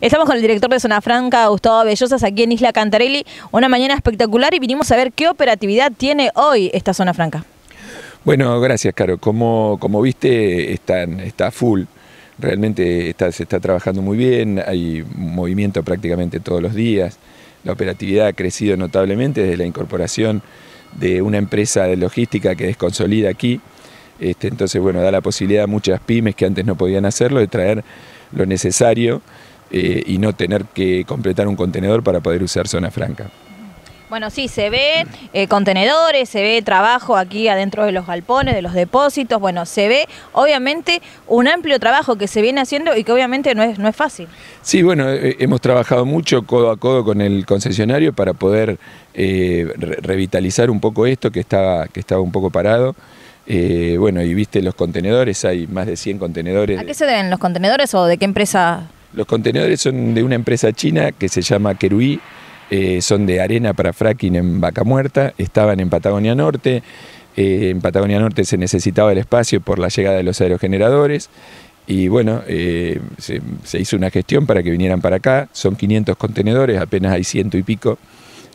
Estamos con el director de Zona Franca, Gustavo Bellosas, aquí en Isla Cantarelli. Una mañana espectacular y vinimos a ver qué operatividad tiene hoy esta Zona Franca. Bueno, gracias, Caro. Como, como viste, están, está full. Realmente se está trabajando muy bien, hay movimiento prácticamente todos los días. La operatividad ha crecido notablemente desde la incorporación de una empresa de logística que desconsolida aquí. Este, entonces, bueno, da la posibilidad a muchas pymes que antes no podían hacerlo de traer lo necesario eh, y no tener que completar un contenedor para poder usar zona franca. Bueno, sí, se ve eh, contenedores, se ve trabajo aquí adentro de los galpones, de los depósitos, bueno, se ve obviamente un amplio trabajo que se viene haciendo y que obviamente no es, no es fácil. Sí, bueno, eh, hemos trabajado mucho codo a codo con el concesionario para poder revitalizar un poco esto que que estaba un poco parado. bueno, y viste los contenedores, hay más de 100 contenedores. ¿A qué se deben los contenedores o de qué empresa los contenedores son de una empresa china que se llama Kerui, eh, son de arena para fracking en Vaca Muerta, estaban en Patagonia Norte, eh, en Patagonia Norte se necesitaba el espacio por la llegada de los aerogeneradores y bueno, eh, se, se hizo una gestión para que vinieran para acá, son 500 contenedores, apenas hay ciento y pico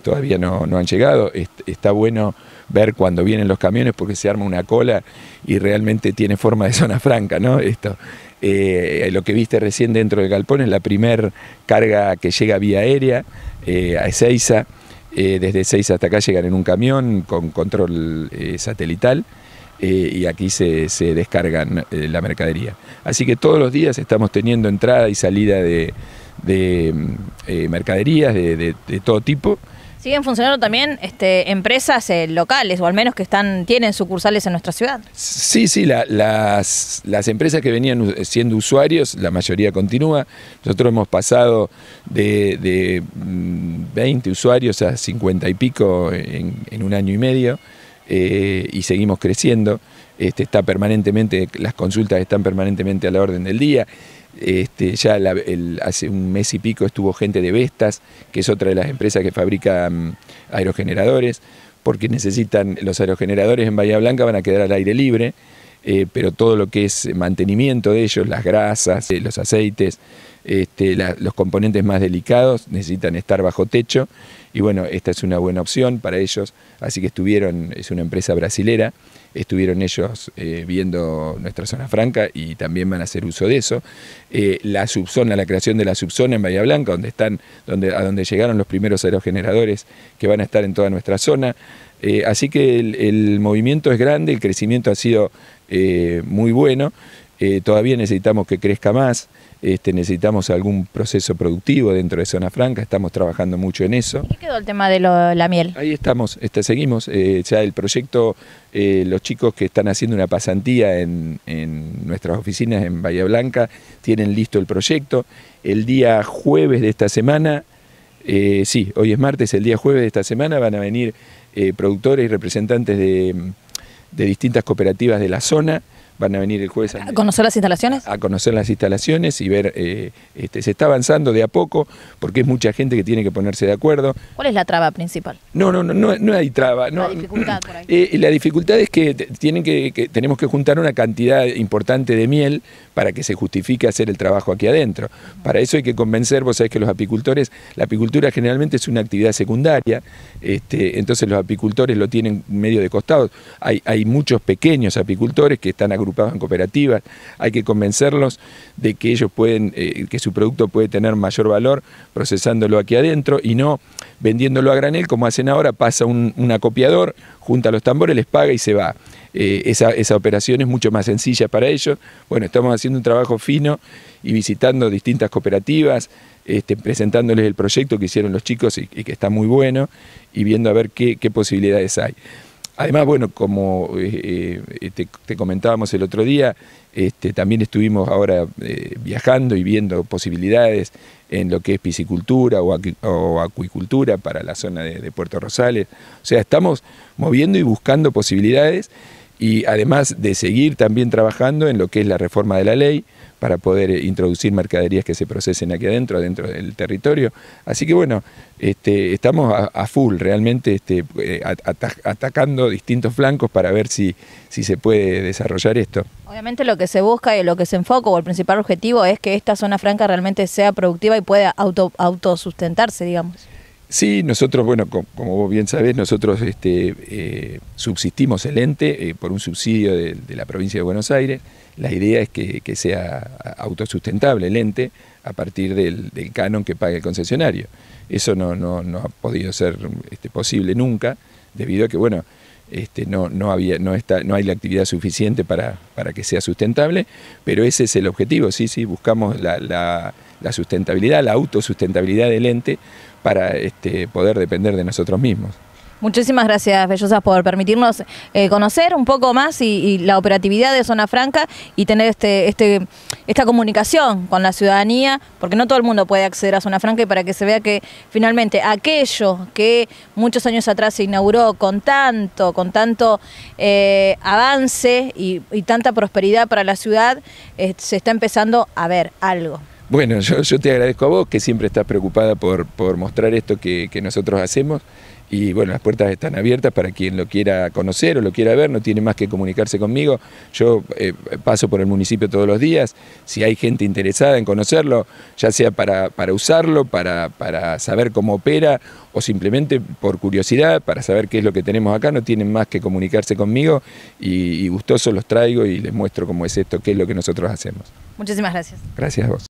todavía no, han llegado. Está bueno ver cuando vienen los camiones porque se arma una cola y realmente tiene forma de zona franca, ¿no? Esto. Eh, lo que viste recién dentro del galpón es la primer carga que llega vía aérea eh, a Ezeiza. Eh, desde Ezeiza hasta acá llegan en un camión con control satelital. y aquí se, se descargan la mercadería. Así que todos los días estamos teniendo entrada y salida de, mm, mercaderías de, todo tipo. Siguen funcionando también este, empresas eh, locales, o al menos que están tienen sucursales en nuestra ciudad. Sí, sí, las, las, empresas que venían siendo usuarios, la mayoría continúa. Nosotros hemos pasado de, de 20 mm, usuarios a 50 y pico en, un año y medio eh, y seguimos creciendo. Este, está permanentemente, las consultas están permanentemente a la orden del día. Este, ya hace un mes y pico estuvo gente de Vestas, que es otra de las empresas que fabrica mm, aerogeneradores, porque necesitan, los aerogeneradores en Bahía Blanca van a quedar al aire libre, eh, pero todo lo que es mantenimiento de ellos, las grasas, eh, los aceites, este, los componentes más delicados necesitan estar bajo techo y bueno, esta es una buena opción para ellos, así que estuvieron, es una empresa brasilera, estuvieron ellos eh, viendo nuestra zona franca y también van a hacer uso de eso. Eh, la subzona, la creación de la subzona en Bahía Blanca, donde están, donde, a donde llegaron los primeros aerogeneradores que van a estar en toda nuestra zona. Eh, así que el, movimiento es grande, el crecimiento ha sido muy bueno eh, todavía necesitamos que crezca más, este, necesitamos algún proceso productivo dentro de Zona Franca, estamos trabajando mucho en eso. ¿Qué quedó el tema de la miel? Ahí estamos, este, seguimos. Eh, ya el proyecto, eh, los chicos que están haciendo una pasantía en, nuestras oficinas en Bahía Blanca tienen listo el proyecto. El día jueves de esta semana, sí, hoy es martes, el día jueves de esta semana van a venir productores y representantes de, de distintas cooperativas de la zona van a venir el jueves. ¿A, conocer las instalaciones? A, conocer las instalaciones y ver, eh, este, se está avanzando de a poco porque es mucha gente que tiene que ponerse de acuerdo. ¿Cuál es la traba principal? No, no, no, no, hay traba. Eh, la dificultad es que, tienen que, tenemos que juntar una cantidad importante de miel para que se justifique hacer el trabajo aquí adentro. Para eso hay que convencer, vos sabés que los apicultores, la apicultura generalmente es una actividad secundaria, este, entonces los apicultores lo tienen medio de costado. Hay, hay muchos pequeños apicultores que están agrupados en cooperativas, hay que convencerlos de que ellos pueden, eh, que su producto puede tener mayor valor procesándolo aquí adentro y no vendiéndolo a granel como hacen ahora, pasa un, acopiador, junta los tambores, les paga y se va. Eh, esa, operación es mucho más sencilla para ellos. Bueno, estamos haciendo un trabajo fino y visitando distintas cooperativas, este, presentándoles el proyecto que hicieron los chicos y, que está muy bueno y viendo a ver qué posibilidades hay. Además, bueno, como eh, eh, te, comentábamos el otro día, este, también estuvimos ahora eh, viajando y viendo posibilidades en lo que es piscicultura o, acuicultura para la zona de, de Puerto Rosales. O sea, estamos moviendo y buscando posibilidades y además de seguir también trabajando en lo que es la reforma de la ley para poder eh, introducir mercaderías que se procesen aquí adentro, dentro del territorio. Así que bueno, este, estamos a, full realmente este, eh, atacando distintos flancos para ver si, si se puede desarrollar esto. Obviamente lo que se busca y lo que se enfoca o el principal objetivo es que esta zona franca realmente sea productiva y pueda autosustentarse, digamos. Sí, nosotros, bueno, como vos bien sabés, nosotros este, eh, subsistimos el ente eh, por un subsidio de, la provincia de Buenos Aires. La idea es que, sea autosustentable el ente a partir del, canon que paga el concesionario. Eso no, no, ha podido ser este, posible nunca, debido a que, bueno, este, no, no, había, no, está, no hay la actividad suficiente para, para que sea sustentable, pero ese es el objetivo, sí, sí, buscamos la la sustentabilidad, la autosustentabilidad del ente para este, poder depender de nosotros mismos. Muchísimas gracias, Bellosas, por permitirnos eh, conocer un poco más y, la operatividad de Zona Franca y tener este, este, esta comunicación con la ciudadanía, porque no todo el mundo puede acceder a Zona Franca y para que se vea que finalmente aquello que muchos años atrás se inauguró con tanto, con tanto eh, avance y, tanta prosperidad para la ciudad, eh, se está empezando a ver algo. Bueno, yo, te agradezco a vos que siempre estás preocupada por, mostrar esto que, nosotros hacemos y bueno, las puertas están abiertas para quien lo quiera conocer o lo quiera ver, no tiene más que comunicarse conmigo. Yo eh, paso por el municipio todos los días, si hay gente interesada en conocerlo, ya sea para, usarlo, para, saber cómo opera o simplemente por curiosidad, para saber qué es lo que tenemos acá, no tienen más que comunicarse conmigo y, y gustoso los traigo y les muestro cómo es esto, qué es lo que nosotros hacemos. Muchísimas gracias. Gracias a vos.